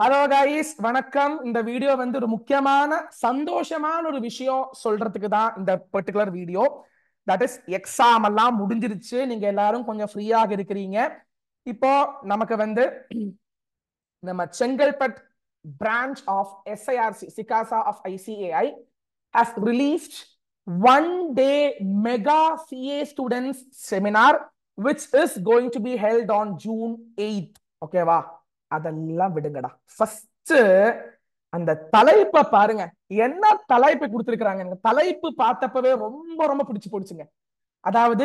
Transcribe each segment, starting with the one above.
Hello guys வணக்கம் இந்த video வந்து ஒரு முக்கியமான சந்தோஷமான ஒரு விஷயம் சொல்றதுக்கு தான் இந்த particular video that is exam எல்லாம் முடிஞ்சிருச்சு நீங்க எல்லாரும் கொஞ்சம் ஃப்ரீயாக இருக்கிறீங்க இப்போ நமக்கு வந்து நம்ம செங்கல்பட் பிரான்ச் ஆஃப் எஸ்ஐஆர்சி சிகாசா of ICAI has released one day mega CA students seminar which is going to be held on June eight ஓகேவா அதெல்லாம் விடுங்கடா ஃபர்ஸ்ட் அந்த தலைப்பை பாருங்க என்ன தலைப்பு எனக்கு தலைப்பு பார்த்தப்பவே ரொம்ப ரொம்ப பிடிச்சு போடுச்சுங்க அதாவது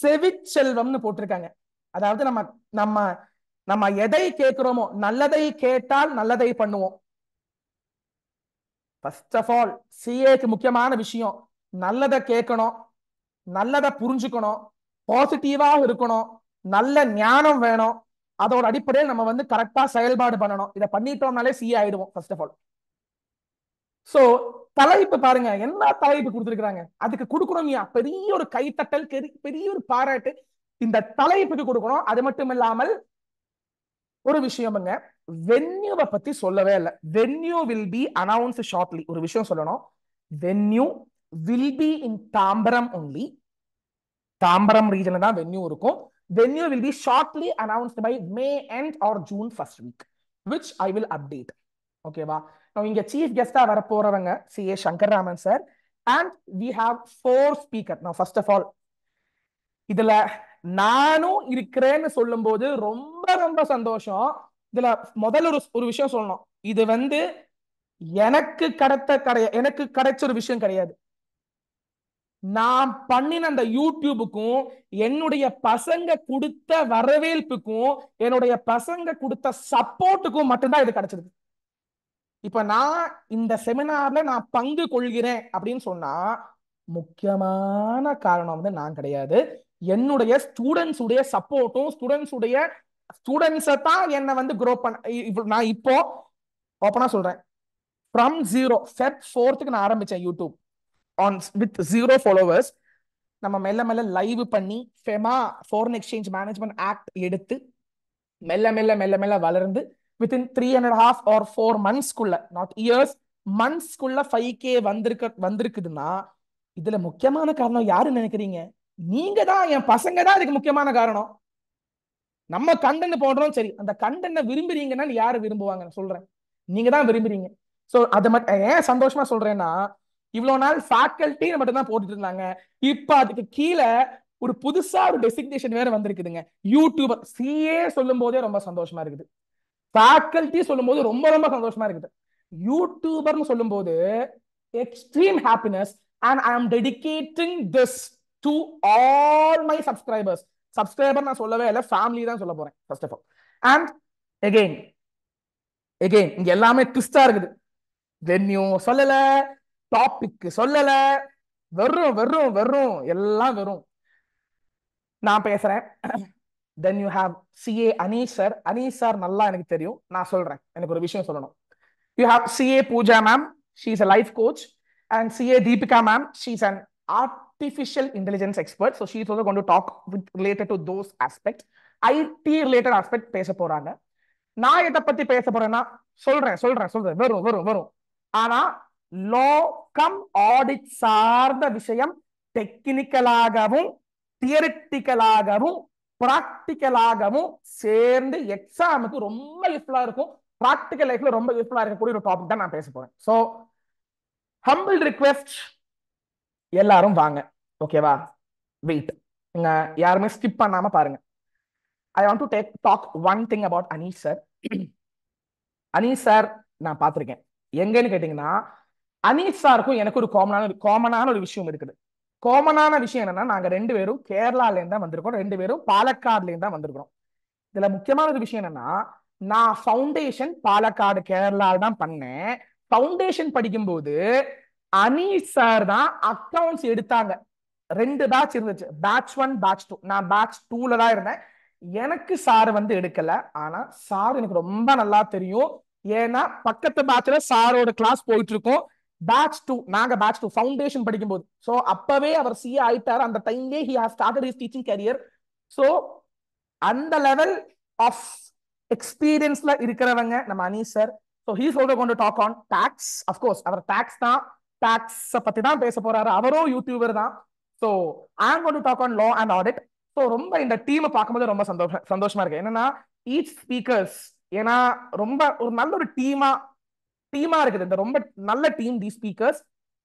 செவி செல்வம்னு போட்டிருக்காங்க அதாவது நம்ம நம்ம நம்ம எதை கேட்கிறோமோ நல்லதை கேட்டால் நல்லதை பண்ணுவோம் ஃபர்ஸ்ட் ஆஃப் ஆல் சிஏக்கு முக்கியமான விஷயம் நல்லதை கேட்கணும் நல்லதை புரிஞ்சுக்கணும் பாசிட்டிவாக இருக்கணும் நல்ல ஞானம் வேணும் அதோட அடிப்படையில் நம்ம வந்து கரெக்டா செயல்பாடு பண்ணணும் இதை பண்ணிட்டோம்னாலே சி ஆயிடுவோம் ஃபர்ஸ்ட் ஆஃப் ஆல் சோ தலைப்பு பாருங்க என்ன தலைப்பு கொடுத்துருக்காங்க அதுக்கு கொடுக்கணும் பெரிய ஒரு கைத்தட்டல் பெரிய ஒரு பாராட்டு இந்த தலைப்புக்கு கொடுக்கணும் அது மட்டும் இல்லாமல் ஒரு விஷயமுங்க வென்யூவை பத்தி சொல்லவே இல்லை venue will be announce shortly ஒரு விஷயம் சொல்லணும் venue will be in Tambaram only Tambaram ரீஜன்ல தான் வென்யூ இருக்கும் venue will be shortly announced by May end or June first week which I will update ஓகேவா நான் இங்க சீஃப் கெஸ்டா வர போறவங்க C A Shankar Raman sir and we have four speaker நான் ஃபர்ஸ்ட் ஆஃப் ஆல் இதுல நானும் இருக்கிறேன்னு சொல்லும்போது ரொம்ப ரொம்ப சந்தோஷம் இதுல முதல்ல ஒரு ஒரு விஷயம் சொல்லணும் இது வந்து எனக்கு கிடைத்த கிடை எனக்கு கிடைச்ச ஒரு விஷயம் கிடையாது நான் பண்ணின அந்த யூடியூபுக்கும் என்னுடைய பசங்க கொடுத்த வரவேற்புக்கும் என்னுடைய பசங்க கொடுத்த சப்போர்ட்டுக்கும் மட்டும்தான் இது கிடைச்சிருக்கு இப்ப நான் இந்த செமினார்ல நான் பங்கு கொள்கிறேன் அப்படின்னு சொன்னா முக்கியமான காரணம் வந்து நான் கிடையாது என்னுடைய ஸ்டூடெண்ட்ஸுடைய சப்போர்ட்டும் ஸ்டூடெண்ட்ஸுடைய ஸ்டூடெண்ட்ஸை தான் என்னை வந்து குரோ பண்ண நான் இப்போ ஓப்பனா சொல்றேன் ஃப்ரம் ஜீரோ செட் ஃபோர்த்துக்கு நான் ஆரம்பிச்சேன் YouTube on with zero followers நம்ம மெல்ல மெல்ல லைவ் பண்ணி FEMA foreign exchange management act எடுத்து மெல்ல மெல்ல மெல்ல மெல்ல வளர்ந்து within three and half or four மந்த்ஸ்க்குள்ள நாட் இயர்ஸ் மந்த்ஸ்க்குள்ள ஃபைவ் கே வந்திருக்க வந்திருக்குதுன்னா இதுல முக்கியமான காரணம் யாருன்னு நினைக்கிறீங்க நீங்க தான் என் பசங்க தான் இதுக்கு முக்கியமான காரணம் நம்ம கண்டென்ட் போடுறோம் சரி அந்த கண்டென்ட்டை விரும்புறீங்கன்னா யாரு விரும்புவாங்க சொல்றேன் நீங்க தான் விரும்புறீங்க சோ அதை மட்டும் ஏன் சந்தோஷமா சொல்றேன்னா இவ்வளவு நாள் ஃபேக்கல்ட்டி மட்டும் தான் போட்டுட்டு இருந்தாங்க இப்ப அதுக்கு கீழே ஒரு புதுசா ஒரு டெசிக்னேஷன் வேற வந்திருக்குதுங்க யூடியூபர் சிஏ சொல்லும் போதே ரொம்ப சந்தோஷமா இருக்குது ஃபேக்கல்ட்டி சொல்லும் போது ரொம்ப ரொம்ப சந்தோஷமா இருக்குது யூடியூபர்னு சொல்லும் போது extreme happiness and I am dedicating this to all my subscribers subscriber நான் சொல்லவே இல்லை ஃபேமிலி தான் சொல்ல போறேன் first of all and again again இங்க எல்லாமே ட்விஸ்டா இருக்குது வென்யூ சொல்லல டாபிக் சொல்லல வெறும் வெறும் வெறும் எல்லாம் வெறும் நான் பேசுறேன் then you have CA Aneesh sir Aneesh sir நல்லா எனக்கு தெரியும் நான் சொல்றேன் எனக்கு ஒரு விஷயம் சொல்லணும் you have CA Pooja ma'am she is a life coach and CA Deepika ma'am she is and artificial intelligence expert so she is also கொண்டு talk with related to those aspect IT related aspect பேச போறாங்க நான் எதை பத்தி பேச போறேன்னா சொல்றேன் சொல்றேன் சொல்றேன் வரும் வரும் வரும் ஆனா லோக்கம் ஆடிட் சார்ந்த விஷயம் டெக்னிக்கலாகவும் தியரிட்டிக்கலாகவும் ப்ராக்டிக்கலாகவும் சேர்ந்து எக்ஸாமுக்கு ரொம்ப யூஸ்ஃபுல்லா இருக்கும் ப்ராக்டிக்கல் லைஃப்ல ரொம்ப யூஸ்ஃபுல்லா இருக்கக்கூடிய ஒரு டாபிக் தான் நான் பேச போறேன் ஸோ ஹம்பிள் ரிக்வெஸ்ட் எல்லாரும் வாங்க ஓகேவா வெயிட் நீங்க யாருமே ஸ்கிப் பண்ணாம பாருங்க I want to take talk one thing about Aneesh sir Aneesh sir நான் பார்த்துருக்கேன் எங்கன்னு கேட்டீங்கன்னா அனீஸ் சாருக்கும் எனக்கு ஒரு காமனான ஒரு காமனான ஒரு விஷயம் இருக்குது காமனான விஷயம் என்னன்னா நாங்க ரெண்டு பேரும் கேரளால இருந்தா வந்திருக்கோம் ரெண்டு பேரும் பாலக்காடுல இருந்தா வந்திருக்கிறோம் இதுல முக்கியமான ஒரு விஷயம் என்னன்னா நான் ஃபவுண்டேஷன் பாலக்காடு கேரளால தான் பண்ணேன் ஃபவுண்டேஷன் படிக்கும்போது அனீஸ் சார் தான் அக்கௌண்ட்ஸ் எடுத்தாங்க ரெண்டு பேட்ச் இருந்துச்சு பேட்ச் ஒன் பேட்ச் டூ நான் பேட்ச் டூல தான் இருந்தேன் எனக்கு சார் வந்து எடுக்கல ஆனா சார் எனக்கு ரொம்ப நல்லா தெரியும் ஏன்னா பக்கத்து பேட்ச்ல சாரோட கிளாஸ் போயிட்டு இருக்கோம் பேட்ச் டூ நாங்க பேட்ச் டூ ஃபவுண்டேஷன் படிக்கும்போது ஸோ அப்பவே அவர் சிஏ ஆயிட்டார் அந்த டைம்லே he has started his teaching career so அந்த லெவல் ஆஃப் எக்ஸ்பீரியன்ஸ்ல இருக்கிறவங்க நம்ம Anees sir so he's also கொண்டு டாக் ஆன் டாக்ஸ் அஃப்கோர்ஸ் அவர் டாக்ஸ் தான் டாக்ஸை பத்தி தான் பேச போறாரு அவரும் யூடியூபர் தான் so am gonna talk on law and audit so ரொம்ப இந்த டீமை பார்க்கும்போது ரொம்ப சந்தோஷம் சந்தோஷமா இருக்கு என்னன்னா ஈச் ஸ்பீக்கர்ஸ் ஏன்னா ரொம்ப ஒரு நல்ல ஒரு டீமா டீமா இருக்குது இந்த ரொம்ப நல்ல team the speakers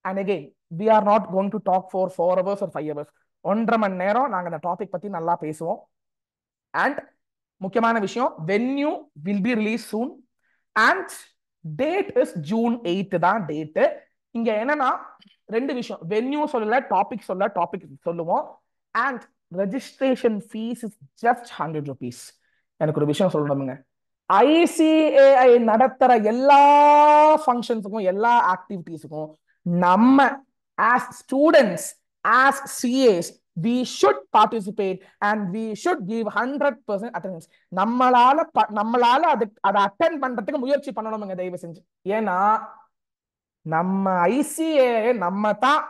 and again we are not going to talk for four hours ஒரு ஃபைவ் ஹவர்ஸ் ஒன்றரை மணி நேரம் நாங்கள் அந்த டாபிக் பற்றி நல்லா பேசுவோம் அண்ட் முக்கியமான விஷயம் venue will be release soon and date is June eight தான் டேட்டு இங்க என்னன்னா ரெண்டு விஷயம் வென்யூ சொல்லல டாபிக் சொல்ல டாபிக் சொல்லுவோம் and registration fees is just hundred rupees எனக்கு ஒரு விஷயம் சொல்லணும்ங்க ஐசிஏஐ நடத்துற எல்லா ஃபங்க்ஷன்ஸுக்கும் எல்லா ஆக்டிவிட்டீஸுக்கும் நம்ம as students as CAs we should participate and we should give hundred percent attendance நம்மளால ப நம்மளால அது அதை அட்டன் பண்றதுக்கு முயற்சி பண்ணணுங்க தயவு செஞ்சு ஏன்னா நம்ம ஐசிஏ நம்ம தான்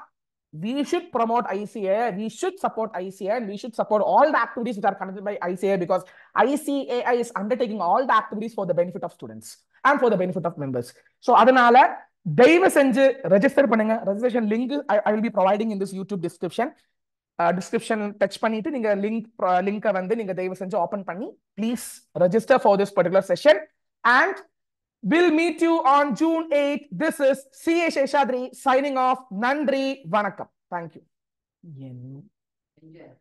we should promote ICA, we should support ICA, and we should support all the activities which are conducted by ICA because ICAI is undertaking all the activities for the benefit of students and for the benefit of members. So, Adanala, அதனால தயவு செஞ்சு register பண்ணுங்க registration link I will be providing in this YouTube description. Description touch பண்ணிட்டு நீங்க link லிங்கை வந்து நீங்க தயவு செஞ்சு open பண்ணி Please register for this particular session and We'll meet you on June 8th. This is C.A. Sheshadri signing off. Nandri Vanakkam. Thank you. Yeah.